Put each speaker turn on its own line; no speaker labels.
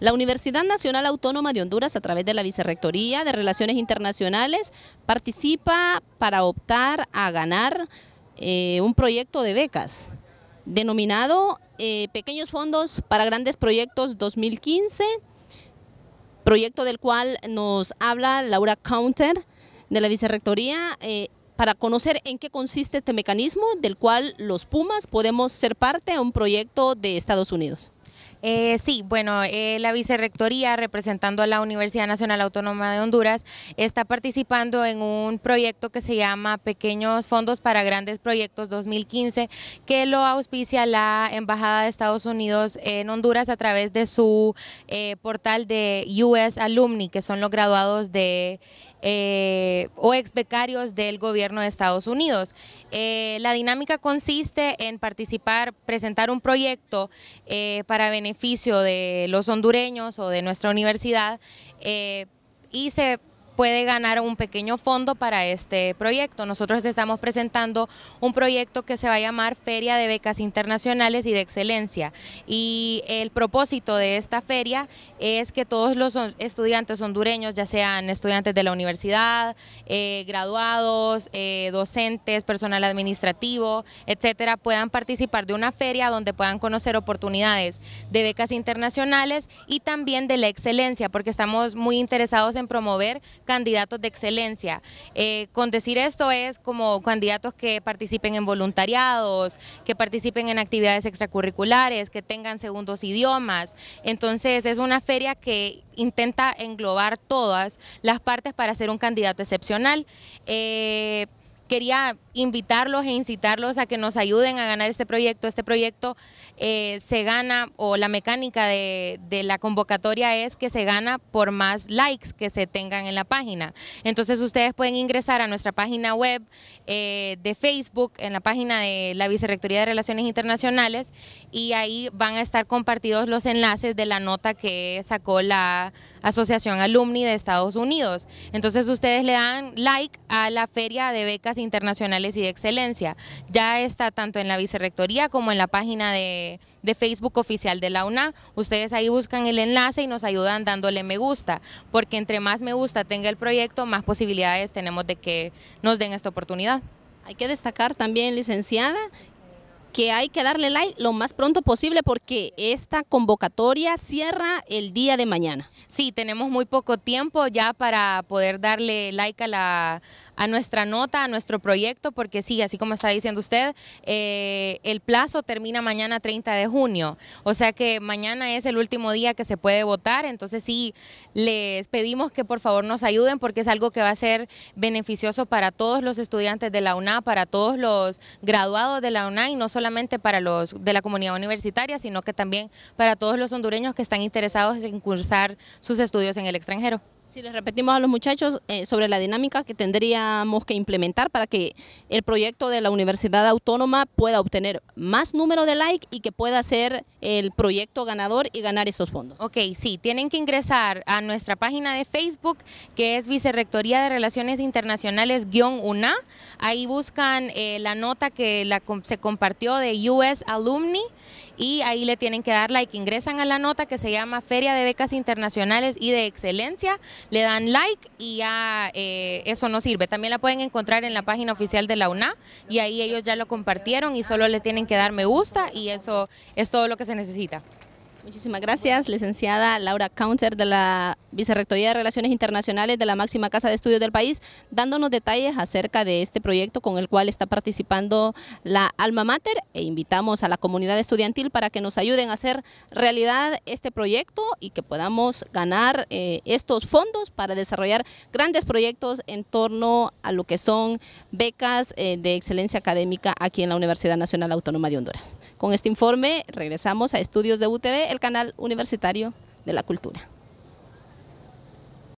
La Universidad Nacional Autónoma de Honduras, a través de la Vicerrectoría de Relaciones Internacionales, participa para optar a ganar eh, un proyecto de becas denominado eh, Pequeños Fondos para Grandes Proyectos 2015, proyecto del cual nos habla Laura Counter de la Vicerrectoría. Eh, para conocer en qué consiste este mecanismo del
cual los Pumas podemos ser parte de un proyecto de Estados Unidos. Eh, sí, bueno, eh, la vicerrectoría representando a la Universidad Nacional Autónoma de Honduras está participando en un proyecto que se llama Pequeños Fondos para Grandes Proyectos 2015 que lo auspicia la Embajada de Estados Unidos en Honduras a través de su eh, portal de US Alumni, que son los graduados de eh, o ex becarios del gobierno de Estados Unidos. Eh, la dinámica consiste en participar, presentar un proyecto eh, para beneficio de los hondureños o de nuestra universidad y se puede ganar un pequeño fondo para este proyecto. Nosotros estamos presentando un proyecto que se va a llamar Feria de Becas Internacionales y de Excelencia. Y el propósito de esta feria es que todos los estudiantes hondureños, ya sean estudiantes de la universidad, eh, graduados, eh, docentes, personal administrativo, etcétera, puedan participar de una feria donde puedan conocer oportunidades de becas internacionales y también de la excelencia, porque estamos muy interesados en promover candidatos de excelencia. Eh, con decir esto es como candidatos que participen en voluntariados, que participen en actividades extracurriculares, que tengan segundos idiomas. Entonces es una feria que intenta englobar todas las partes para ser un candidato excepcional. Eh, quería invitarlos e incitarlos a que nos ayuden a ganar este proyecto. Este proyecto eh, se gana, o la mecánica de, la convocatoria es que se gana por más likes que se tengan en la página. Entonces ustedes pueden ingresar a nuestra página web eh, de Facebook, en la página de la Vicerrectoría de Relaciones Internacionales, y ahí van a estar compartidos los enlaces de la nota que sacó la Asociación Alumni de Estados Unidos. Entonces ustedes le dan like a la feria de becas internacionales y de excelencia. Ya está tanto en la vicerrectoría como en la página de, de Facebook oficial de la UNA. Ustedes ahí buscan el enlace y nos ayudan dándole me gusta, porque entre más me gusta tenga el proyecto, más posibilidades tenemos de que nos den esta oportunidad. Hay que destacar también, licenciada,
que hay que darle like lo más pronto posible porque esta convocatoria
cierra el día de mañana. Sí, tenemos muy poco tiempo ya para poder darle like a la a nuestra nota, a nuestro proyecto, porque sí, así como está diciendo usted, eh, el plazo termina mañana 30 de junio, o sea que mañana es el último día que se puede votar, entonces sí, les pedimos que por favor nos ayuden porque es algo que va a ser beneficioso para todos los estudiantes de la UNA, para todos los graduados de la UNA y no solamente para los de la comunidad universitaria, sino que también para todos los hondureños que están interesados en cursar sus estudios en el extranjero. Si les repetimos a los muchachos eh, sobre
la dinámica que tendríamos que implementar para que el proyecto de la Universidad Autónoma pueda obtener más número de like y que pueda ser el proyecto ganador y ganar estos
fondos. Ok, sí, tienen que ingresar a nuestra página de Facebook que es Vicerrectoría de Relaciones Internacionales-UNA. Ahí buscan eh, la nota que la, se compartió de US Alumni y ahí le tienen que dar like. Ingresan a la nota que se llama Feria de Becas Internacionales y de Excelencia le dan like y ya eh, eso no sirve. También la pueden encontrar en la página oficial de la UNA y ahí ellos ya lo compartieron y solo le tienen que dar me gusta y eso es todo lo que se necesita. Muchísimas gracias,
licenciada Laura Counter de la Vicerrectoría de Relaciones Internacionales de la máxima casa de estudios del país, dándonos detalles acerca de este proyecto con el cual está participando la Alma Mater e invitamos a la comunidad estudiantil para que nos ayuden a hacer realidad este proyecto y que podamos ganar eh, estos fondos para desarrollar grandes proyectos en torno a lo que son becas eh, de excelencia académica aquí en la Universidad Nacional Autónoma de Honduras. Con este informe regresamos a Estudios de UTV, el canal universitario de la cultura.